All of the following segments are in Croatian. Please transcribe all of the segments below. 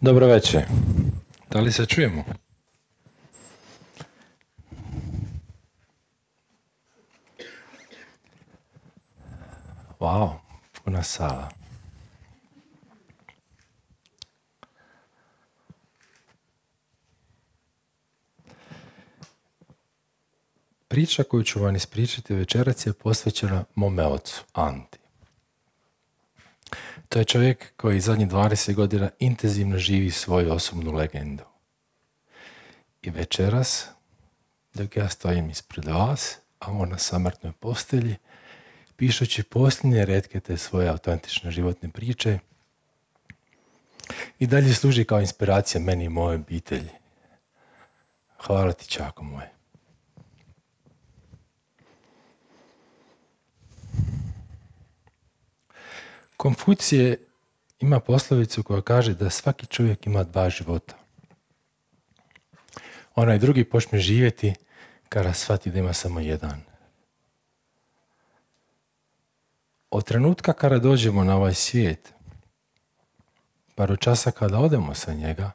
Dobro večer. Da li se čujemo? Wow, puna sala. Priča koju ću vam ispričati večerac je posvećena mome ocu, Anti. To je čovjek koji zadnjih 20 godina intenzivno živi svoju osobnu legendu. I večeras, dok ja stojim ispred vas, a on na samrtnoj postelji, pišući posljednje redke te svoje autentične životne priče, i dalje služi kao inspiracija meni i moje obitelji. Hvala ti, čako moje. Konfucije ima poslovicu koja kaže da svaki čovjek ima dva života. Onaj drugi počne živjeti kada shvati da ima samo jedan. Od trenutka kada dođemo na ovaj svijet, pa do časa kada odemo sa njega,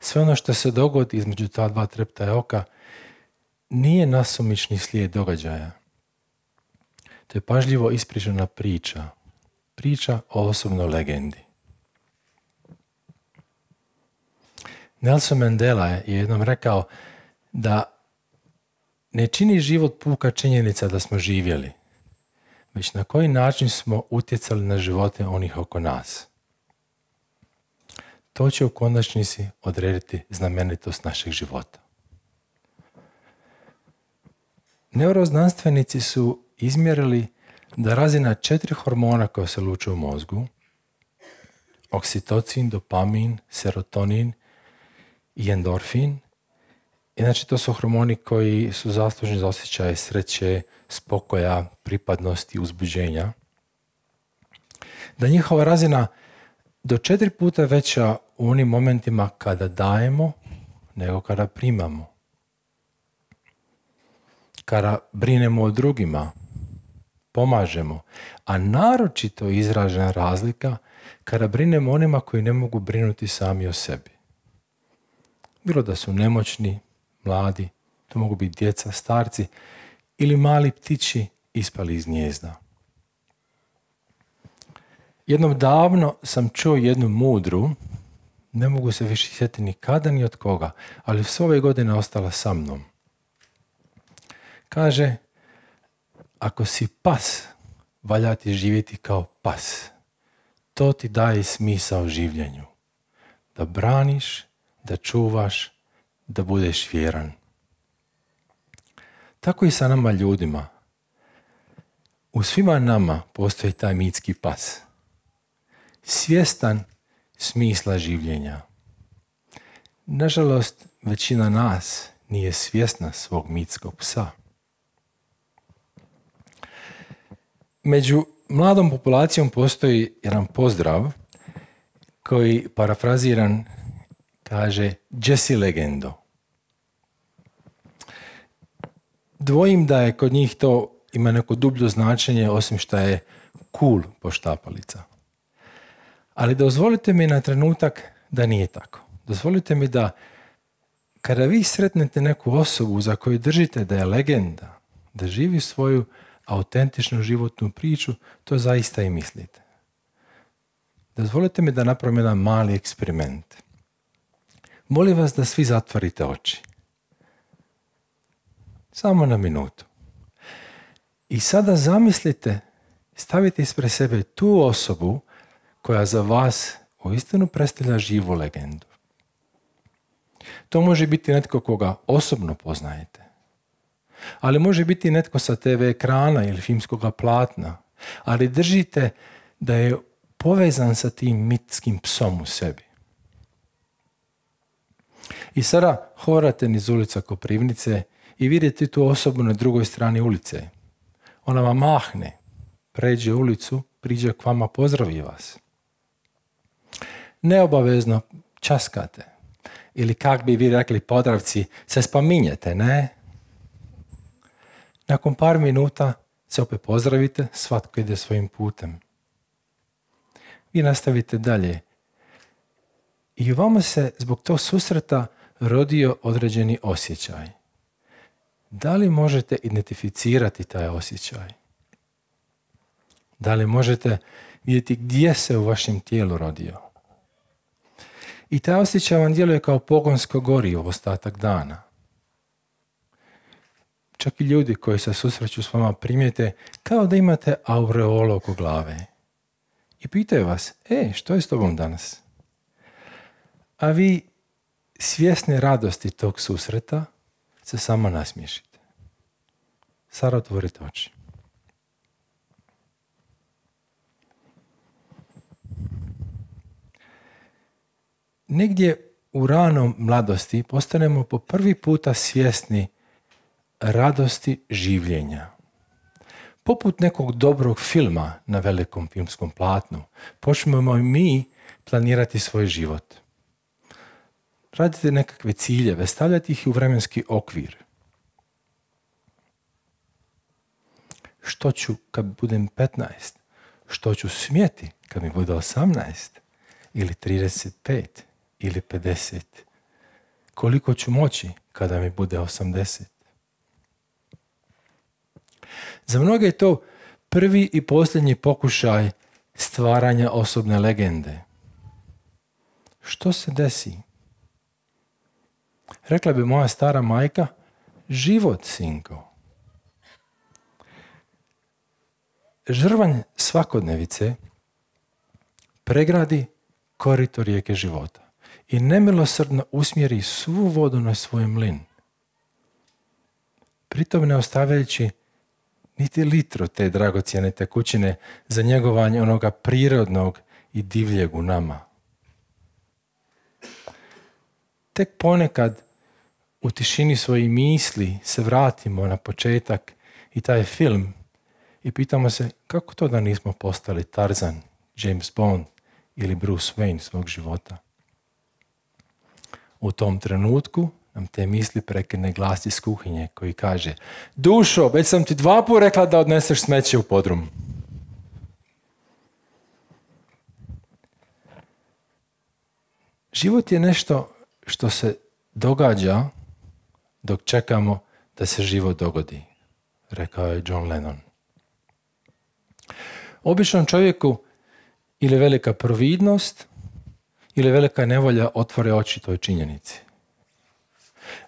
sve ono što se dogodi između ta dva i oka nije nasumični slijed događaja. To je pažljivo ispričana priča Priča o osobnoj legendi. Nelson Mandela je jednom rekao da ne čini život puka činjenica da smo živjeli, već na koji način smo utjecali na živote onih oko nas. To će u konačnici odrediti znamenitost našeg života. Neuroznanstvenici su izmjerili da razina četiri hormona koja se luče u mozgu, oksitocin, dopamin, serotonin i endorfin, Inače, to su hormoni koji su zaslužni za osjećaj sreće, spokoja, pripadnosti, uzbuđenja. Da njihova razina do četiri puta veća u onim momentima kada dajemo nego kada primamo. Kada brinemo o drugima, pomažemo, a naročito izražena razlika kada brinemo onima koji ne mogu brinuti sami o sebi. Bilo da su nemoćni, mladi, to mogu biti djeca, starci ili mali ptići ispali iz njezda. Jednom davno sam čuo jednu mudru, ne mogu se više sjetiti ni kada ni od koga, ali sve ove godine ostala sa mnom. Kaže, ako si pas, valja ti živjeti kao pas. To ti daje smisao življenju. Da braniš, da čuvaš, da budeš vjeran. Tako i sa nama ljudima. U svima nama postoji taj mitski pas. Svjestan smisla življenja. Nažalost, većina nas nije svjesna svog mitskog psa. Među mladom populacijom postoji jedan pozdrav koji parafraziran kaže Jesse legendo. Dvojim da je kod njih to ima neko dublje značenje osim što je cool poštapalica. Ali dozvolite mi na trenutak da nije tako. Dozvolite mi da kada vi sretnete neku osobu za koju držite da je legenda, da živi svoju autentičnu životnu priču, to zaista i mislite. Dozvolite mi da napravim jedan mali eksperiment. Molim vas da svi zatvorite oči. Samo na minutu. I sada zamislite, stavite ispred sebe tu osobu koja za vas uistinu predstavlja živu legendu. To može biti netko koga osobno poznajete ali može biti netko sa TV ekrana ili filmskog platna, ali držite da je povezan sa tim mitskim psom u sebi. I sada horate niz ulica Koprivnice i vidite tu osobu na drugoj strani ulice. Ona vam mahne, pređe ulicu, priđe k vama, pozdravi vas. Neobavezno časkate. Ili kak bi vi rekli podravci, se spominjete, ne? Nakon par minuta se opet pozdravite, svatko ide svojim putem. Vi nastavite dalje. I u vama se zbog tog susreta rodio određeni osjećaj. Da li možete identificirati taj osjećaj? Da li možete vidjeti gdje se u vašem tijelu rodio? I taj osjećaj vam djeluje kao pogonsko gorivo ostatak dana čak i ljudi koji se susreću s vama primijete kao da imate aureolu oko glave. I pitaju vas, e, što je s tobom danas? A vi svjesne radosti tog susreta se samo nasmiješite. Sara, otvorite oči. Negdje u ranom mladosti postanemo po prvi puta svjesni radosti življenja. Poput nekog dobrog filma na velikom filmskom platnu, počnemo i mi planirati svoj život. Radite nekakve ciljeve, stavljati ih u vremenski okvir. Što ću kad budem 15? Što ću smjeti kad mi bude 18? Ili 35? Ili 50? Koliko ću moći kada mi bude 80? Za mnoge je to prvi i posljednji pokušaj stvaranja osobne legende. Što se desi? Rekla bi moja stara majka, život, sinko. Žrvanj svakodnevice pregradi korito rijeke života i nemilosrdno usmjeri svu vodu na svoj mlin. Pritom ne ostavljajući niti litru te dragocjene tekućine za njegovanje onoga prirodnog i divljeg u nama. Tek ponekad u tišini svojih misli se vratimo na početak i taj film i pitamo se kako to da nismo postali Tarzan, James Bond ili Bruce Wayne svog života. U tom trenutku nam te misli prekine glas iz kuhinje koji kaže Dušo, već sam ti dva puta rekla da odneseš smeće u podrum. Život je nešto što se događa dok čekamo da se život dogodi, rekao je John Lennon. Običnom čovjeku ili velika providnost ili velika nevolja otvore oči toj činjenici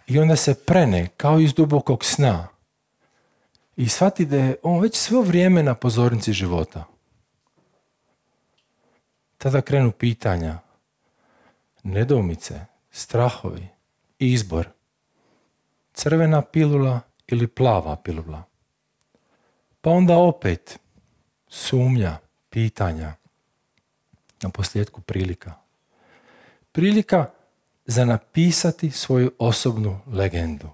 i onda se prene kao iz dubokog sna i shvati da je on već svo vrijeme na pozornici života. Tada krenu pitanja, nedomice, strahovi, izbor, crvena pilula ili plava pilula. Pa onda opet sumnja, pitanja, na posljedku prilika. Prilika za napisati svoju osobnu legendu.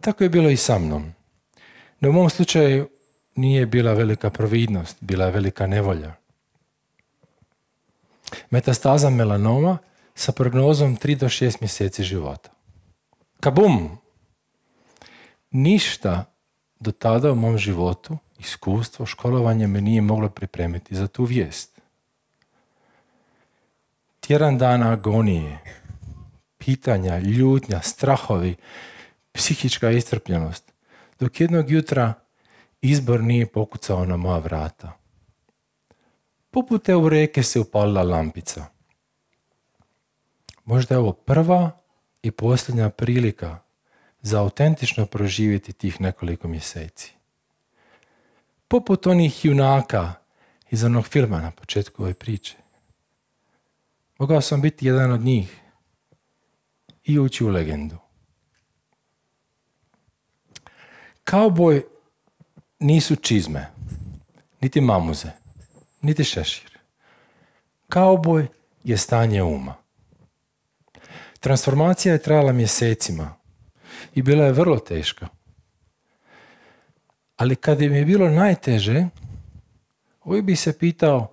Tako je bilo i sa mnom. No u mom slučaju nije bila velika providnost, bila je velika nevolja. Metastaza melanoma sa prognozom 3 do 6 mjeseci života. Kabum! Ništa do tada u mom životu, iskustvo, školovanje me nije moglo pripremiti za tu vijest tjedan dana agonije, pitanja, ljutnja, strahovi, psihička istrpljenost, dok jednog jutra izbor nije pokucao na moja vrata. Poput u reke se upalila lampica. Možda je ovo prva i posljednja prilika za autentično proživjeti tih nekoliko mjeseci. Poput onih junaka iz onog filma na početku ove priče. Mogao sam biti jedan od njih i ući u legendu. Kauboj nisu čizme, niti mamuze, niti šešir. Kauboj je stanje uma. Transformacija je trajala mjesecima i bila je vrlo teška. Ali kad mi je bilo najteže, uvijek bi se pitao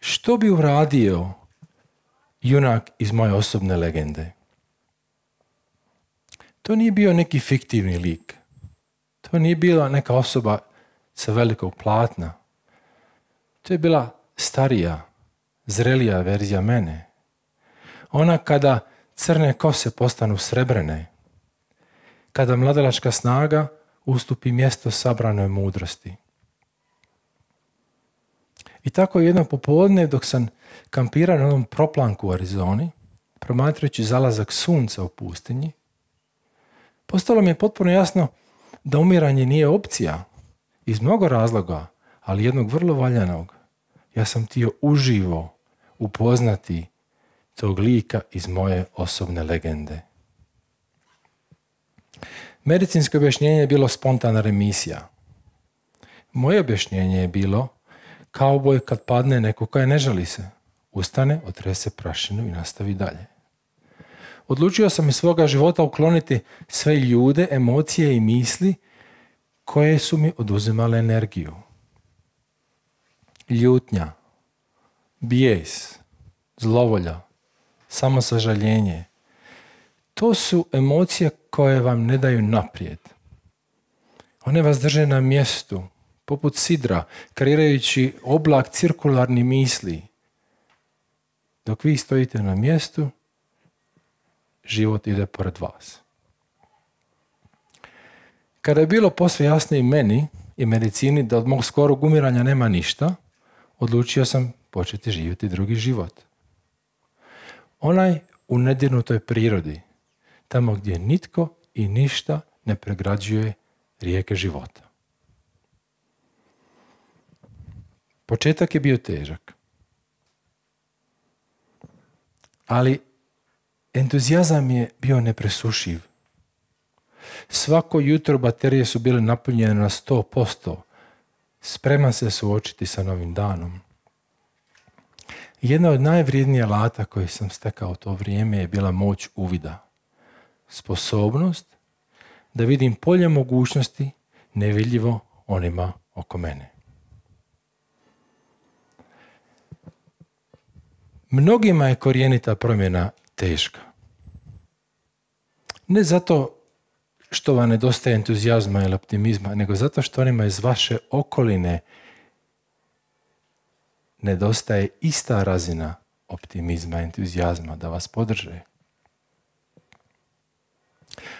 što bi uradio junak iz moje osobne legende. To nije bio neki fiktivni lik. To nije bila neka osoba sa velikog platna. To je bila starija, zrelija verzija mene. Ona kada crne kose postanu srebrene, kada mladalačka snaga ustupi mjesto sabranoj mudrosti. I tako jedno popodne dok sam kampirao na onom proplanku u Arizoni, promatrajući zalazak sunca u pustinji, postalo mi je potpuno jasno da umiranje nije opcija iz mnogo razloga, ali jednog vrlo valjanog. Ja sam tio uživo upoznati tog lika iz moje osobne legende. Medicinsko objašnjenje je bilo spontana remisija. Moje objašnjenje je bilo boj kad padne neko kaj ne žali se. Ustane, otrese prašinu i nastavi dalje. Odlučio sam iz svoga života ukloniti sve ljude, emocije i misli koje su mi oduzimale energiju. Ljutnja, bijes, zlovolja, samosažaljenje. To su emocije koje vam ne daju naprijed. One vas drže na mjestu, poput sidra, kreirajući oblak cirkularni misli. Dok vi stojite na mjestu, život ide pored vas. Kada je bilo posve jasno i meni i medicini da od mog skorog umiranja nema ništa, odlučio sam početi živjeti drugi život. Onaj u nedirnutoj prirodi, tamo gdje nitko i ništa ne pregrađuje rijeke života. Početak je bio težak. Ali entuzijazam je bio nepresušiv. Svako jutro baterije su bile napunjene na 100%. Spreman se suočiti sa novim danom. Jedna od najvrijednijih alata koje sam stekao to vrijeme je bila moć uvida. Sposobnost da vidim polje mogućnosti nevidljivo onima oko mene. Mnogima je korijenita promjena teška. Ne zato što vam nedostaje entuzijazma ili optimizma, nego zato što onima iz vaše okoline nedostaje ista razina optimizma, entuzijazma da vas podrže.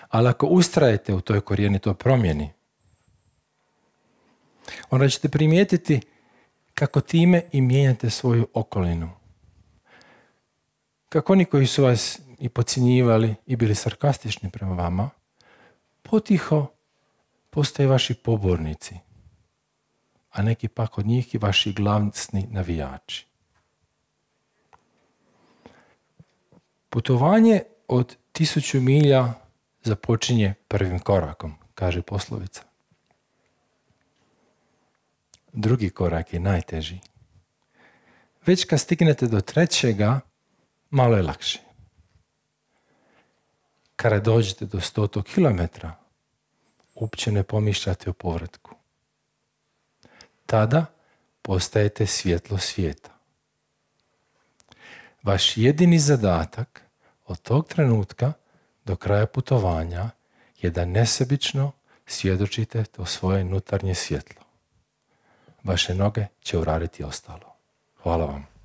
Ali ako ustrajete u toj korijenitoj promjeni, onda ćete primijetiti kako time i mijenjate svoju okolinu kako oni koji su vas i pocinjivali i bili sarkastični prema vama, potiho postaju vaši pobornici, a neki pak od njih i vaši glavni navijači. Putovanje od tisuću milja započinje prvim korakom, kaže poslovica. Drugi korak je najteži. Već kad stignete do trećega, malo je lakše. Kada dođete do 100 kilometra, uopće ne pomišljate o povratku. Tada postajete svjetlo svijeta. Vaš jedini zadatak od tog trenutka do kraja putovanja je da nesebično svjedočite to svoje unutarnje svjetlo. Vaše noge će uraditi ostalo. Hvala vam.